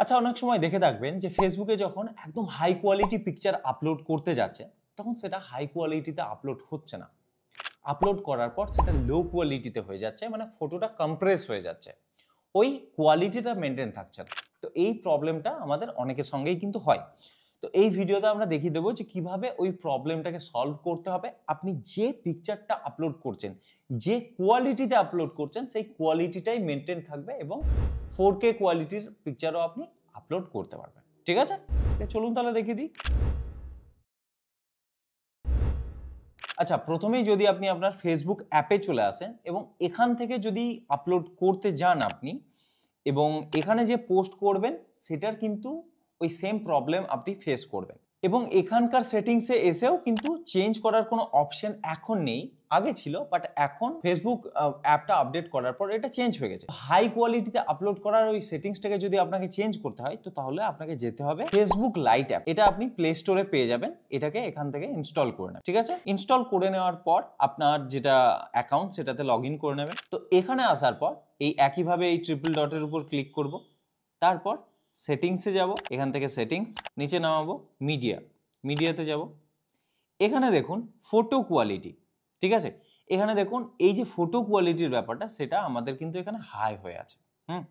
আচ্ছা অনেক সময় দেখে থাকবেন যে ফেসবুকে যখন একদম হাই কোয়ালিটি পিকচার আপলোড করতে যাচ্ছে তখন সেটা হাই কোয়ালিটিতে আপলোড হচ্ছে না আপলোড করার পর সেটা লো কোয়ালিটিতে হয়ে যাচ্ছে মানে ফটোটা কম্প্রেস হয়ে যাচ্ছে ওই কোয়ালিটিটা মেনটেন থাকছে না তো এই প্রবলেমটা আমাদের অনেকের সঙ্গেই কিন্তু হয় তো এই ভিডিওতে আমরা দেখিয়ে দেবো যে কিভাবে ওই প্রবলেমটাকে সলভ করতে হবে আপনি যে পিকচারটা আপলোড করছেন যে কোয়ালিটিতে আপলোড করছেন সেই কোয়ালিটিটাই মেনটেন থাকবে এবং ফোর কে কোয়ালিটির পিকচারও আপনি আপলোড করতে পারবেন ঠিক আছে চলুন তাহলে দেখিয়ে দিই আচ্ছা প্রথমেই যদি আপনি আপনার ফেসবুক অ্যাপে চলে আসেন এবং এখান থেকে যদি আপলোড করতে যান আপনি এবং এখানে যে পোস্ট করবেন সেটার কিন্তু ওই সেম প্রবলেম আপনি ফেস করবেন এবং এখানকার সেটিংসে এসেও কিন্তু চেঞ্জ করার কোনো অপশন এখন নেই আগে ছিল বাট এখন ফেসবুক অ্যাপটা আপডেট করার পর এটা চেঞ্জ হয়ে গেছে হাই কোয়ালিটিতে আপলোড করার ওই সেটিংসটাকে যদি আপনাকে চেঞ্জ করতে হয় তো তাহলে আপনাকে যেতে হবে ফেসবুক লাইট অ্যাপ এটা আপনি প্লে স্টোরে পেয়ে যাবেন এটাকে এখান থেকে ইনস্টল করে নেবেন ঠিক আছে ইনস্টল করে নেওয়ার পর আপনার যেটা অ্যাকাউন্ট সেটাতে লগ করে নেবেন তো এখানে আসার পর এই একইভাবে এই ট্রিপল ডটের উপর ক্লিক করব তারপর সেটিংসে যাব এখান থেকে সেটিংস নিচে নামাবো মিডিয়া মিডিয়াতে যাব এখানে দেখুন ফটো কোয়ালিটি ঠিক আছে এখানে দেখুন এই যে ফটো কোয়ালিটির ব্যাপারটা সেটা আমাদের কিন্তু এখানে হাই হয়ে আছে হুম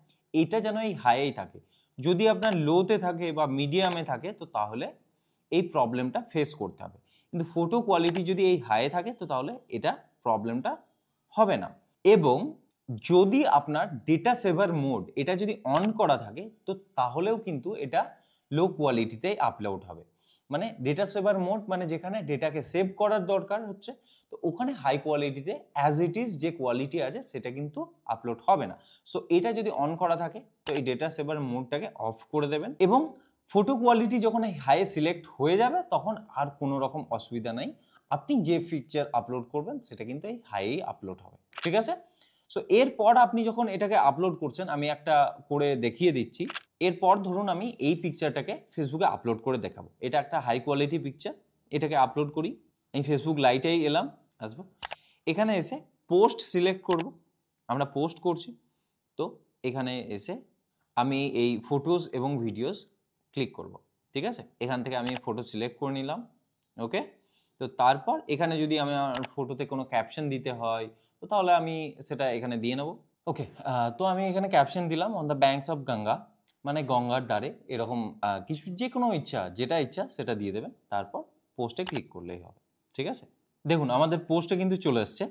এটা যেন এই হাইয়েই থাকে যদি আপনার লোতে থাকে বা মিডিয়ামে থাকে তো তাহলে এই প্রবলেমটা ফেস করতে হবে কিন্তু ফটো কোয়ালিটি যদি এই হাইয়ে থাকে তো তাহলে এটা প্রবলেমটা হবে না এবং যদি আপনার ডেটা সেভার মোড এটা যদি অন করা থাকে তো তাহলেও কিন্তু এটা লো কোয়ালিটিতে আপলোড হবে মানে ডেটা সেভার মোড মানে যেখানে ডেটাকে সেভ করার দরকার হচ্ছে তো ওখানে হাই কোয়ালিটিতে অ্যাজ ইট ইজ যে কোয়ালিটি আছে সেটা কিন্তু আপলোড হবে না সো এটা যদি অন করা থাকে তো এই ডেটা সেভার মোডটাকে অফ করে দেবেন এবং ফটো কোয়ালিটি যখন হাই সিলেক্ট হয়ে যাবে তখন আর কোনো রকম অসুবিধা নাই আপনি যে পিকচার আপলোড করবেন সেটা কিন্তু এই হাই আপলোড হবে ঠিক আছে সো এরপর আপনি যখন এটাকে আপলোড করছেন আমি একটা করে দেখিয়ে দিচ্ছি এরপর ধরুন আমি এই পিকচারটাকে ফেসবুকে আপলোড করে দেখাবো এটা একটা হাই কোয়ালিটি পিকচার এটাকে আপলোড করি আমি ফেসবুক লাইটেই এলাম আসবো এখানে এসে পোস্ট সিলেক্ট করব আমরা পোস্ট করছি তো এখানে এসে আমি এই ফটোজ এবং ভিডিওস ক্লিক করব ঠিক আছে এখান থেকে আমি ফটো সিলেক্ট করে নিলাম ওকে তো তারপর এখানে যদি আমি আমার ফটোতে কোনো ক্যাপশন দিতে হয় তো তাহলে আমি সেটা এখানে দিয়ে নেব ওকে তো আমি এখানে ক্যাপশন দিলাম on the banks of Ganga মানে গঙ্গার দ্বারে এরকম কিছু যে কোনো ইচ্ছা যেটা ইচ্ছা সেটা দিয়ে দেবেন তারপর পোস্টে ক্লিক করলেই হবে ঠিক আছে দেখুন আমাদের পোস্টে কিন্তু চলে এসছে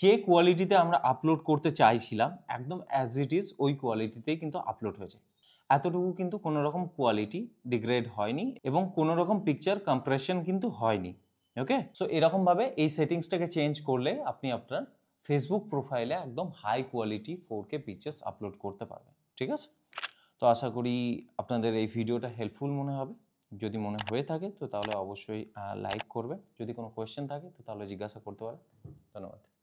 যে কোয়ালিটিতে আমরা আপলোড করতে চাইছিলাম একদম অ্যাজ ইট ইজ ওই কোয়ালিটিতেই কিন্তু আপলোড হয়েছে এতটুকু কিন্তু কোনো রকম কোয়ালিটি ডিগ্রেড হয়নি এবং কোনো রকম পিকচার কম্প্রেশন কিন্তু হয়নি ওকে সো এরকমভাবে এই সেটিংসটাকে চেঞ্জ করলে আপনি আপনার ফেসবুক প্রোফাইলে একদম high quality four K pictures upload করতে পারবেন ঠিক আছে তো আশা করি আপনাদের এই ভিডিওটা হেল্পফুল মনে হবে যদি মনে হয়ে থাকে তো তাহলে অবশ্যই লাইক করবে যদি কোনো কোয়েশ্চেন থাকে তো তাহলে জিজ্ঞাসা করতে পারেন ধন্যবাদ